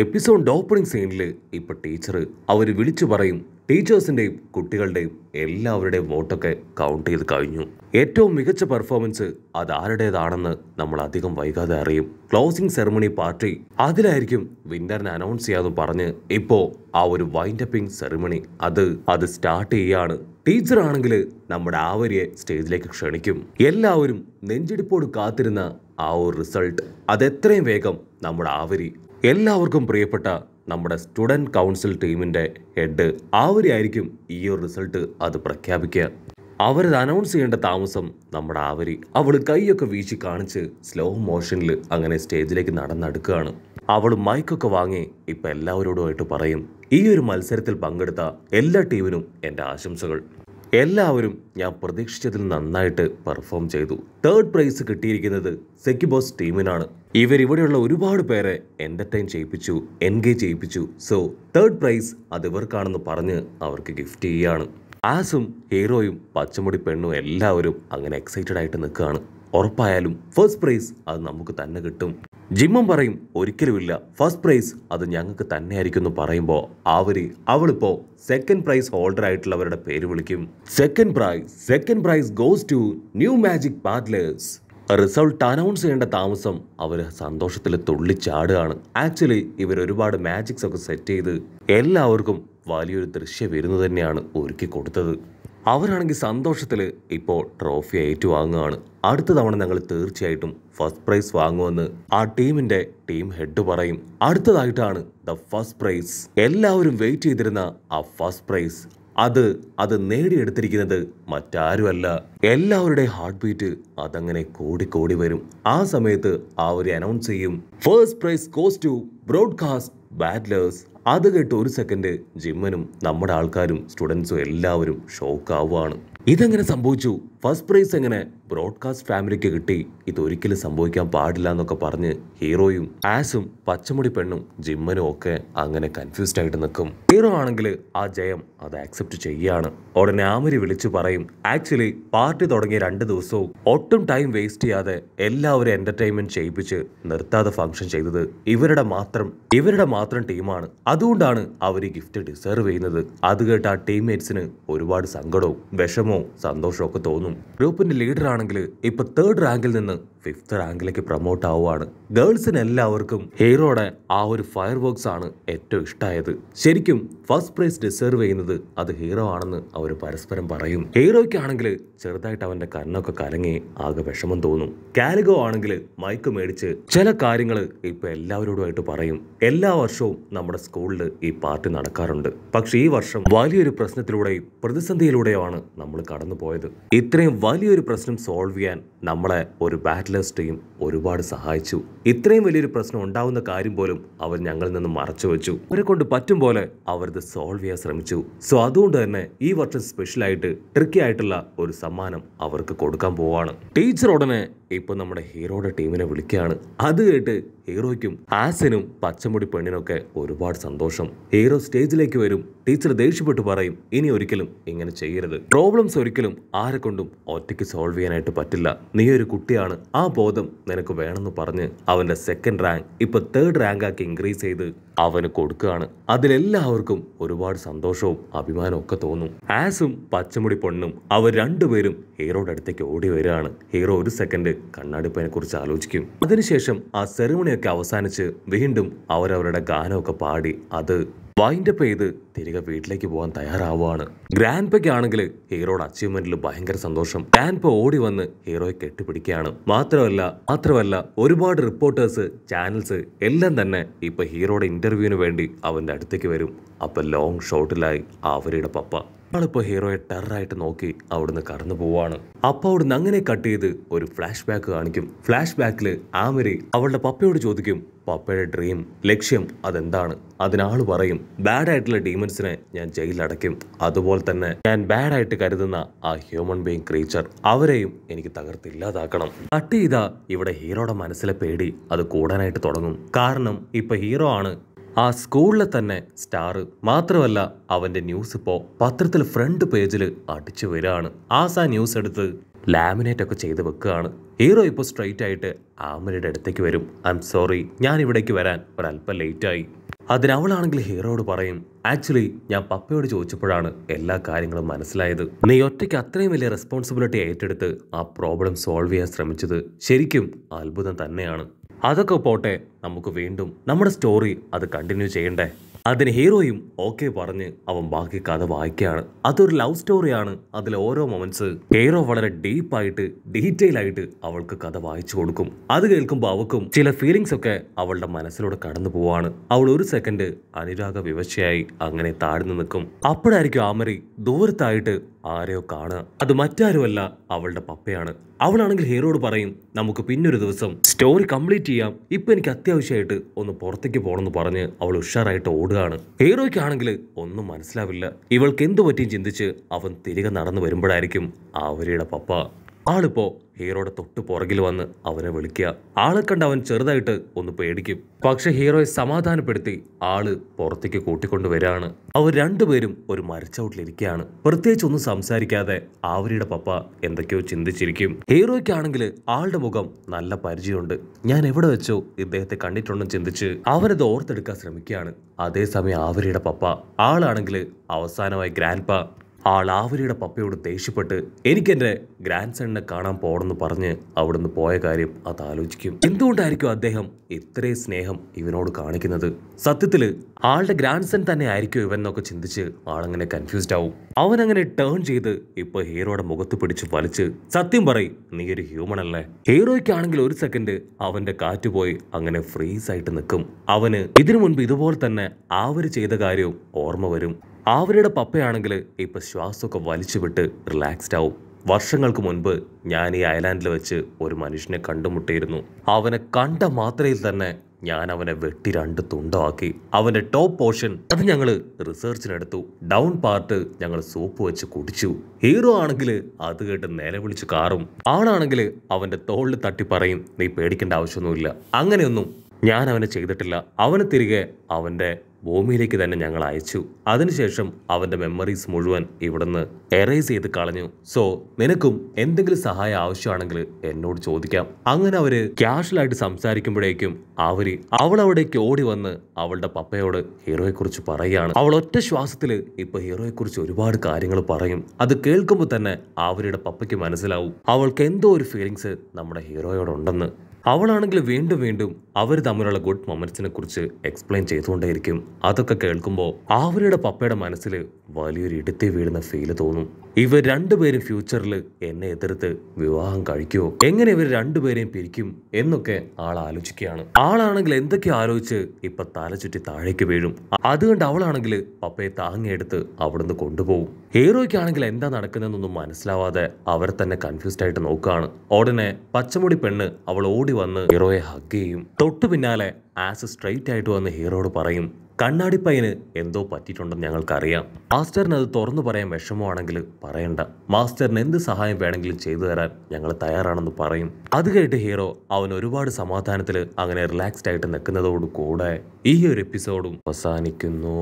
episode opening സീനിൽ ഇപ്പോൾ teacher അവർ വിളിച്ചു പറയും ടീച്ചേഴ്സിൻ്റെയും കുട്ടികളുടെയും എല്ലാവരുടെയും വോട്ടൊക്കെ കൗണ്ട് ചെയ്ത് കഴിഞ്ഞു ഏറ്റവും മികച്ച പെർഫോമൻസ് അത് ആരുടേതാണെന്ന് നമ്മൾ അധികം വൈകാതെ അറിയും ക്ലോസിംഗ് സെറമണി പാർട്ടി അതിലായിരിക്കും വിന്നറിനെ അനൗൺസ് ചെയ്യാമെന്ന് പറഞ്ഞ് ഇപ്പോൾ ആ ഒരു വൈൻഡപ്പിംഗ് സെറമണി അത് അത് സ്റ്റാർട്ട് ചെയ്യാണ് ടീച്ചർ ആണെങ്കിൽ നമ്മുടെ ആവരിയെ സ്റ്റേജിലേക്ക് ക്ഷണിക്കും എല്ലാവരും നെഞ്ചിടിപ്പോട് കാത്തിരുന്ന ആ ഒരു റിസൾട്ട് അതെത്രയും വേഗം നമ്മുടെ ആവരി എല്ലാവർക്കും പ്രിയപ്പെട്ട നമ്മുടെ സ്റ്റുഡൻറ്റ് കൗൺസിൽ ടീമിൻ്റെ ഹെഡ് ആവരിയായിരിക്കും ഈ ഒരു റിസൾട്ട് അത് പ്രഖ്യാപിക്കുക അവരത് അനൗൺസ് ചെയ്യേണ്ട താമസം നമ്മുടെ ആവരി അവൾ കൈയൊക്കെ വീശി കാണിച്ച് സ്ലോ മോഷനിൽ അങ്ങനെ സ്റ്റേജിലേക്ക് നടന്നെടുക്കുകയാണ് അവൾ മൈക്കൊക്കെ വാങ്ങി ഇപ്പം എല്ലാവരോടുമായിട്ട് പറയും ഈ ഒരു മത്സരത്തിൽ പങ്കെടുത്ത എല്ലാ ടീമിനും എൻ്റെ ആശംസകൾ എല്ലാവരും ഞാൻ പ്രതീക്ഷിച്ചതിൽ നന്നായിട്ട് പെർഫോം ചെയ്തു തേർഡ് പ്രൈസ് കിട്ടിയിരിക്കുന്നത് സെക്കിബോസ് ടീമിനാണ് ഇവരിവിടെയുള്ള ഒരുപാട് പേരെ എൻ്റർടൈൻ ചെയ്യിപ്പിച്ചു എൻഗേജ് ചെയ്യിപ്പിച്ചു സോ തേർഡ് പ്രൈസ് അത് ഇവർക്കാണെന്ന് പറഞ്ഞ് അവർക്ക് ഗിഫ്റ്റ് ചെയ്യുകയാണ് ആസും ഹീറോയും പച്ചമുടി പെണ്ണും എല്ലാവരും അങ്ങനെ എക്സൈറ്റഡ് ആയിട്ട് നിൽക്കുകയാണ് ഉറപ്പായാലും ഫസ്റ്റ് പ്രൈസ് അത് നമുക്ക് തന്നെ കിട്ടും ജിമ്മം പറയും ഒരിക്കലുമില്ല ഫസ്റ്റ് പ്രൈസ് അത് ഞങ്ങൾക്ക് തന്നെ ആയിരിക്കും എന്ന് പറയുമ്പോൾ അവർ അവളിപ്പോൾ സെക്കൻഡ് പ്രൈസ് ഹോൾഡർ ആയിട്ടുള്ളവരുടെ പേര് വിളിക്കും second prize second prize goes to new magic battlers result announce ചെയ്യേണ്ട താമസം അവർ സന്തോഷത്തിൽ തുള്ളിച്ചാടുകയാണ് ആക്ച്വലി ഇവർ ഒരുപാട് മാജിക്സ് ഒക്കെ സെറ്റ് ചെയ്ത് എല്ലാവർക്കും വലിയൊരു ദൃശ്യ വിരുന്ന് തന്നെയാണ് ഒരുക്കി കൊടുത്തത് അവരാണെങ്കിൽ സന്തോഷത്തിൽ ഇപ്പോൾ ട്രോഫി ഏറ്റുവാങ്ങുകയാണ് അടുത്ത തവണ ഞങ്ങൾ തീർച്ചയായിട്ടും ഫസ്റ്റ് പ്രൈസ് വാങ്ങുമെന്ന് ആ ടീമിൻ്റെ ടീം ഹെഡ് പറയും അടുത്തതായിട്ടാണ് ദ ഫസ്റ്റ് പ്രൈസ് എല്ലാവരും വെയിറ്റ് ചെയ്തിരുന്ന ആ ഫസ്റ്റ് പ്രൈസ് അത് അത് നേടിയെടുത്തിരിക്കുന്നത് മറ്റാരുമല്ല എല്ലാവരുടെ ഹാർട്ട് ബീറ്റ് അതങ്ങനെ കൂടിക്കൂടി വരും ആ സമയത്ത് ആ ഒരു അനൗൺസ് ചെയ്യും first prize goes to broadcast battlers അത് കേട്ട് ഒരു സെക്കൻഡ് ജിമ്മനും നമ്മുടെ ആൾക്കാരും സ്റ്റുഡൻസും എല്ലാവരും ഷോക്ക് ആവുകയാണ് ഇതെങ്ങനെ സംഭവിച്ചു ഫസ്റ്റ് പ്രൈസ് എങ്ങനെ ബ്രോഡ്കാസ്റ്റ് ഫാമിലിക്ക് കിട്ടി ഇതൊരിക്കലും സംഭവിക്കാൻ പാടില്ല എന്നൊക്കെ പറഞ്ഞ് ഹീറോയും ആസും പച്ചമുടി പെണ്ണും ജിമ്മനും ഒക്കെ അങ്ങനെ കൺഫ്യൂസ്ഡ് ആയിട്ട് നിൽക്കും ഹീറോ ആണെങ്കിൽ ആ ജയം അത് ആക്സെപ്റ്റ് ചെയ്യാണ് ഉടനെ ആമരി വിളിച്ചു പറയും ആക്ച്വലി പാർട്ടി തുടങ്ങിയ രണ്ട് ദിവസവും ഒട്ടും ടൈം വേസ്റ്റ് ചെയ്യാതെ എല്ലാവരും എന്റർടൈൻമെന്റ് ചെയ്യിപ്പിച്ച് നിർത്താതെ ഫംഗ്ഷൻ ചെയ്തത് ഇവരുടെ മാത്രം ഇവരുടെ മാത്രം ടീമാണ് അതുകൊണ്ടാണ് അവർ ഈ ഗിഫ്റ്റ് ഡിസേർവ് ചെയ്യുന്നത് അത് കേട്ട് ആ മേറ്റ്സിന് ഒരുപാട് സങ്കടവും വിഷമവും സന്തോഷവും ഒക്കെ തോന്നും തോന്നും ഗ്രൂപ്പിൻ്റെ ലീഡറാണെങ്കിൽ ഇപ്പോൾ തേർഡ് റാങ്കിൽ നിന്ന് ഫിഫ്ത്ത് റാങ്കിലേക്ക് പ്രൊമോട്ട് ആവുകയാണ് ഗേൾസിന് എല്ലാവർക്കും ഹീറോയുടെ ആ ഒരു ഫയർ വർക്ക്സ് ആണ് ഏറ്റവും ഇഷ്ടമായത് ശരിക്കും ഫസ്റ്റ് പ്രൈസ് ഡിസേർവ് ചെയ്യുന്നത് അത് ഹീറോ ആണെന്ന് അവർ പരസ്പരം പറയും ഹീറോയ്ക്കാണെങ്കിൽ ചെറുതായിട്ട് അവന്റെ കണ്ണൊക്കെ കലങ്ങി ആകെ വിഷമം തോന്നും കാലിഗോ ആണെങ്കിൽ മൈക്ക് മേടിച്ച് ചില കാര്യങ്ങൾ ഇപ്പൊ എല്ലാവരോടുമായിട്ട് പറയും എല്ലാ വർഷവും നമ്മുടെ സ്കൂളിൽ ഈ പാർട്ടി നടക്കാറുണ്ട് പക്ഷെ ഈ വർഷം വലിയൊരു പ്രശ്നത്തിലൂടെയും പ്രതിസന്ധിയിലൂടെയുമാണ് നമ്മൾ കടന്നു പോയത് ഇത്രയും വലിയൊരു പ്രശ്നം സോൾവ് ചെയ്യാൻ നമ്മളെ ഒരു ബാറ്റിൽ ഇൻഡസ്ട്രിയും ഒരുപാട് സഹായിച്ചു ഇത്രയും വലിയൊരു പ്രശ്നം ഉണ്ടാവുന്ന കാര്യം പോലും അവർ ഞങ്ങളിൽ നിന്ന് മറച്ചു വെച്ചു അവരെ കൊണ്ട് പറ്റും പോലെ ഇത് സോൾവ് ചെയ്യാൻ ശ്രമിച്ചു സോ അതുകൊണ്ട് തന്നെ ഈ വർഷം സ്പെഷ്യലായിട്ട് ട്രിക്കി ആയിട്ടുള്ള ഒരു സമ്മാനം അവർക്ക് കൊടുക്കാൻ പോവാണ് ടീച്ചർ ഉടനെ ഇപ്പൊ നമ്മുടെ ഹീറോയുടെ ടീമിനെ വിളിക്കുകയാണ് അത് കേട്ട് ഹീറോയ്ക്കും ആസിനും പച്ചമുടി പെണ്ണിനൊക്കെ ഒരുപാട് സന്തോഷം ഹീറോ സ്റ്റേജിലേക്ക് വരും ടീച്ചർ ദേഷ്യപ്പെട്ട് പറയും ഇനി ഒരിക്കലും ഇങ്ങനെ ചെയ്യരുത് പ്രോബ്ലംസ് ഒരിക്കലും ആരെക്കൊണ്ടും ഒറ്റയ്ക്ക് സോൾവ് ചെയ്യാനായിട്ട് പറ്റില്ല നീ ഒരു കുട്ടിയാണ് ആ ബോധം നിനക്ക് വേണമെന്ന് പറഞ്ഞ് അവൻ്റെ സെക്കൻഡ് റാങ്ക് ഇപ്പോൾ തേർഡ് റാങ്കാക്കി ഇൻക്രീസ് ചെയ്ത് അവന് കൊടുക്കുകയാണ് അതിലെല്ലാവർക്കും ഒരുപാട് സന്തോഷവും അഭിമാനവും ഒക്കെ തോന്നും ആസും പച്ചമുടി പൊണ്ണും അവർ രണ്ടുപേരും ഹീറോയുടെ അടുത്തേക്ക് ഓടി വരികയാണ് ഹീറോ ഒരു സെക്കൻഡ് കണ്ണാടിപ്പനെ കുറിച്ച് ആലോചിക്കും അതിനുശേഷം ആ സെറിമണിയൊക്കെ അവസാനിച്ച് വീണ്ടും അവരവരുടെ ഗാനമൊക്കെ പാടി അത് വൈൻഡപ്പ് ചെയ്ത് തിരികെ വീട്ടിലേക്ക് പോകാൻ തയ്യാറാവുകയാണ് ഗ്രാൻഡ്പയ്ക്ക് ആണെങ്കിൽ ഹീറോയുടെ അച്ചീവ്മെന്റിൽ ഭയങ്കര സന്തോഷം ഗ്രാൻഡ്പ ഓടി വന്ന് ഹീറോയെ കെട്ടിപ്പിടിക്കുകയാണ് മാത്രമല്ല മാത്രമല്ല ഒരുപാട് റിപ്പോർട്ടേഴ്സ് ചാനൽസ് എല്ലാം തന്നെ ഇപ്പൊ ഹീറോയുടെ ഇന്റർവ്യൂവിന് വേണ്ടി അവന്റെ അടുത്തേക്ക് വരും അപ്പൊ ലോങ് ഷോട്ടിലായി അവരുടെ പപ്പ അവളിപ്പോൾ ഹീറോയെ ടെററായിട്ട് നോക്കി അവിടുന്ന് കടന്നു പോവാണ് അപ്പോൾ അവിടുന്ന് അങ്ങനെ കട്ട് ചെയ്ത് ഒരു ഫ്ലാഷ് ബാക്ക് കാണിക്കും ഫ്ലാഷ് ബാക്കില് ആമരി അവളുടെ പപ്പയോട് ചോദിക്കും പപ്പയുടെ ഡ്രീം ലക്ഷ്യം അതെന്താണ് അതിനാൾ പറയും ബാഡ് ആയിട്ടുള്ള ഡീമൻസിനെ ഞാൻ അടയ്ക്കും അതുപോലെ തന്നെ ഞാൻ ബാഡ് ആയിട്ട് കരുതുന്ന ആ ഹ്യൂമൻ ബീങ് ക്രീച്ചർ അവരെയും എനിക്ക് ഇല്ലാതാക്കണം കട്ട് ചെയ്ത ഇവിടെ ഹീറോയുടെ മനസ്സിലെ പേടി അത് കൂടാനായിട്ട് തുടങ്ങും കാരണം ഇപ്പൊ ഹീറോ ആണ് ആ സ്കൂളിലെ തന്നെ സ്റ്റാർ മാത്രമല്ല അവൻ്റെ ന്യൂസ് ഇപ്പോൾ പത്രത്തിൽ ഫ്രണ്ട് പേജിൽ അടിച്ചു വരികയാണ് ആസാ ന്യൂസ് എടുത്ത് ലാമിനേറ്റ് ഒക്കെ ചെയ്ത് വെക്കുകയാണ് ഹീറോ ഇപ്പോൾ സ്ട്രൈറ്റ് ആയിട്ട് ആമിനയുടെ അടുത്തേക്ക് വരും ഐ എം സോറി ഞാൻ ഇവിടേക്ക് വരാൻ ഒരല്പം ലേറ്റായി ആയി അവളാണെങ്കിൽ ഹീറോയോട് പറയും ആക്ച്വലി ഞാൻ പപ്പയോട് ചോദിച്ചപ്പോഴാണ് എല്ലാ കാര്യങ്ങളും മനസ്സിലായത് നീ ഒറ്റയ്ക്ക് അത്രയും വലിയ റെസ്പോൺസിബിലിറ്റി ഏറ്റെടുത്ത് ആ പ്രോബ്ലം സോൾവ് ചെയ്യാൻ ശ്രമിച്ചത് ശരിക്കും അത്ഭുതം തന്നെയാണ് അതൊക്കെ പോട്ടെ നമുക്ക് വീണ്ടും നമ്മുടെ സ്റ്റോറി അത് കണ്ടിന്യൂ ചെയ്യണ്ടേ അതിന് ഹീറോയും ഓക്കെ പറഞ്ഞ് അവൻ ബാക്കി കഥ വായിക്കുകയാണ് അതൊരു ലവ് സ്റ്റോറിയാണ് അതിലെ ഓരോ മൊമെന്റ്സ് ഹീറോ വളരെ ഡീപ്പായിട്ട് ഡീറ്റെയിൽ ആയിട്ട് അവൾക്ക് കഥ വായിച്ചു കൊടുക്കും അത് കേൾക്കുമ്പോൾ അവൾക്കും ചില ഫീലിങ്സ് ഒക്കെ അവളുടെ മനസ്സിലൂടെ കടന്നു പോവാണ് അവൾ ഒരു സെക്കൻഡ് അനുരാഗ വിവശയായി അങ്ങനെ താഴ്ന്നു നിൽക്കും അപ്പോഴായിരിക്കും ആമരി ദൂരത്തായിട്ട് ആരെയോ കാണുക അത് മറ്റാരുമല്ല അവളുടെ പപ്പയാണ് അവളാണെങ്കിൽ ഹീറോട് പറയും നമുക്ക് പിന്നൊരു ദിവസം സ്റ്റോറി കംപ്ലീറ്റ് ചെയ്യാം ഇപ്പൊ എനിക്ക് അത്യാവശ്യമായിട്ട് ഒന്ന് പുറത്തേക്ക് പോകണമെന്ന് പറഞ്ഞ് അവൾ ഉഷാറായിട്ട് ഓടുകയാണ് ഹീറോയ്ക്കാണെങ്കിൽ ഒന്നും മനസ്സിലാവില്ല ഇവൾക്ക് എന്തു പറ്റിയും ചിന്തിച്ച് അവൻ തിരികെ നടന്നു വരുമ്പോഴായിരിക്കും അവരുടെ പപ്പ ആളിപ്പോ ഹീറോയുടെ തൊട്ട് പുറകിൽ വന്ന് അവനെ വിളിക്കുക ആളെ കണ്ട് അവൻ ചെറുതായിട്ട് ഒന്ന് പേടിക്കും പക്ഷെ ഹീറോയെ സമാധാനപ്പെടുത്തി ആള് പുറത്തേക്ക് കൂട്ടിക്കൊണ്ടുവരാണ് അവർ രണ്ടുപേരും ഒരു മരച്ചവിട്ടിലിരിക്കുകയാണ് പ്രത്യേകിച്ച് ഒന്നും സംസാരിക്കാതെ ആവരിയുടെ പപ്പ എന്തൊക്കെയോ ചിന്തിച്ചിരിക്കും ഹീറോയ്ക്കാണെങ്കിൽ ആളുടെ മുഖം നല്ല പരിചയമുണ്ട് ഞാൻ എവിടെ വെച്ചോ ഇദ്ദേഹത്തെ കണ്ടിട്ടുണ്ടെന്ന് ചിന്തിച്ച് അവനത് ഓർത്തെടുക്കാൻ ശ്രമിക്കുകയാണ് അതേസമയം ആവരിയുടെ പപ്പ ആളാണെങ്കിൽ അവസാനമായി ഗ്രാൻഡ് ആൾ ആവരിയുടെ പപ്പയോട് ദേഷ്യപ്പെട്ട് എനിക്കെൻ്റെ ഗ്രാൻഡ് സണ്ണിനെ കാണാൻ പോകണമെന്ന് പറഞ്ഞ് അവിടുന്ന് പോയ കാര്യം അത് ആലോചിക്കും എന്തുകൊണ്ടായിരിക്കും അദ്ദേഹം ഇത്രയും സ്നേഹം ഇവനോട് കാണിക്കുന്നത് സത്യത്തിൽ ആളുടെ ഗ്രാൻഡ് സൺ തന്നെ ആയിരിക്കും ഇവൻ എന്നൊക്കെ ചിന്തിച്ച് ആളങ്ങനെ കൺഫ്യൂസ്ഡ് ആവും അവനങ്ങനെ ടേൺ ചെയ്ത് ഇപ്പോൾ ഹീറോയുടെ മുഖത്ത് പിടിച്ച് വലിച്ച് സത്യം പറയും നീ ഒരു ഹ്യൂമൺ അല്ലേ ഹീറോയ്ക്കാണെങ്കിൽ ഒരു സെക്കൻഡ് അവന്റെ കാറ്റ് പോയി അങ്ങനെ ഫ്രീസ് ആയിട്ട് നിൽക്കും അവന് ഇതിനു മുൻപ് ഇതുപോലെ തന്നെ ആവര് ചെയ്ത കാര്യവും ഓർമ്മ വരും അവരുടെ പപ്പയാണെങ്കിൽ ഇപ്പം ശ്വാസമൊക്കെ വലിച്ചു വിട്ട് റിലാക്സ്ഡ് ആവും വർഷങ്ങൾക്ക് മുൻപ് ഞാൻ ഈ അയലാൻഡിൽ വെച്ച് ഒരു മനുഷ്യനെ കണ്ടുമുട്ടിയിരുന്നു അവനെ കണ്ട മാത്രയിൽ തന്നെ ഞാൻ അവനെ വെട്ടി രണ്ട് തുണ്ടാക്കി അവൻ്റെ ടോപ്പ് പോർഷൻ അത് ഞങ്ങൾ റിസർച്ചിനെടുത്തു ഡൗൺ പാർട്ട് ഞങ്ങൾ സോപ്പ് വെച്ച് കുടിച്ചു ഹീറോ ആണെങ്കിൽ അത് കേട്ട് നിലവിളിച്ച് കാറും ആണാണെങ്കിൽ അവൻ്റെ തോളിൽ തട്ടി പറയും നീ പേടിക്കേണ്ട ആവശ്യമൊന്നുമില്ല അങ്ങനെയൊന്നും ഞാൻ അവനെ ചെയ്തിട്ടില്ല അവനെ തിരികെ അവൻ്റെ ഭൂമിയിലേക്ക് തന്നെ ഞങ്ങൾ അയച്ചു അതിനുശേഷം അവൻ്റെ മെമ്മറീസ് മുഴുവൻ ഇവിടുന്ന് എറേസ് ചെയ്ത് കളഞ്ഞു സോ നിനക്കും എന്തെങ്കിലും സഹായം ആവശ്യമാണെങ്കിൽ എന്നോട് ചോദിക്കാം അങ്ങനെ അവര് ക്യാഷ്വലായിട്ട് സംസാരിക്കുമ്പോഴേക്കും അവർ അവൾ അവിടേക്ക് ഓടി വന്ന് അവളുടെ പപ്പയോട് ഹീറോയെക്കുറിച്ച് പറയുകയാണ് അവൾ ഒറ്റ ശ്വാസത്തിൽ ഇപ്പോൾ ഹീറോയെക്കുറിച്ച് ഒരുപാട് കാര്യങ്ങൾ പറയും അത് കേൾക്കുമ്പോൾ തന്നെ അവരുടെ പപ്പയ്ക്ക് മനസ്സിലാവും അവൾക്ക് എന്തോ ഒരു ഫീലിങ്സ് നമ്മുടെ ഹീറോയോടുണ്ടെന്ന് അവളാണെങ്കിൽ വീണ്ടും വീണ്ടും അവർ തമ്മിലുള്ള ഗുഡ് മൊമെന്റ്സിനെ കുറിച്ച് എക്സ്പ്ലെയിൻ ചെയ്തുകൊണ്ടേയിരിക്കും അതൊക്കെ കേൾക്കുമ്പോൾ അവരുടെ പപ്പയുടെ മനസ്സിൽ വലിയൊരു ഇടുത്തി വീഴുന്ന ഫീല് തോന്നും ഇവർ രണ്ടുപേരും ഫ്യൂച്ചറിൽ എന്നെ എതിർത്ത് വിവാഹം കഴിക്കുമോ എങ്ങനെ ഇവർ രണ്ടുപേരെയും പിരിക്കും എന്നൊക്കെ ആൾ ആലോചിക്കുകയാണ് ആളാണെങ്കിൽ എന്തൊക്കെ ആലോചിച്ച് ഇപ്പൊ തല ചുറ്റി താഴേക്ക് വീഴും അതുകൊണ്ട് അവളാണെങ്കിൽ പപ്പയെ താങ്ങിയെടുത്ത് അവിടുന്ന് കൊണ്ടുപോകും ഹീറോയ്ക്കാണെങ്കിൽ എന്താ നടക്കുന്നതെന്നൊന്നും മനസ്സിലാവാതെ അവർ തന്നെ കൺഫ്യൂസ്ഡ് ആയിട്ട് നോക്കുകയാണ് ഉടനെ പച്ചമുടി പെണ്ണ് അവൾ ഓടി വന്ന് ഹീറോയെ ഹഗ് ചെയ്യും തൊട്ടു പിന്നാലെ ആസ് സ്ട്രെയിറ്റ് ആയിട്ട് വന്ന് ഹീറോട് പറയും കണ്ണാടി പയ്യന് എന്തോ പറ്റിയിട്ടുണ്ടെന്ന് ഞങ്ങൾക്കറിയാം മാസ്റ്ററിന് അത് തുറന്നു പറയാൻ വിഷമമാണെങ്കിൽ പറയണ്ട മാസ്റ്ററിന് എന്ത് സഹായം വേണമെങ്കിലും ചെയ്തു തരാൻ ഞങ്ങൾ തയ്യാറാണെന്ന് പറയും അത് കേട്ട് ഹീറോ അവൻ ഒരുപാട് സമാധാനത്തിൽ അങ്ങനെ റിലാക്സ്ഡ് ആയിട്ട് നിൽക്കുന്നതോട് കൂടെ ഈ ഒരു എപ്പിസോഡും അവസാനിക്കുന്നു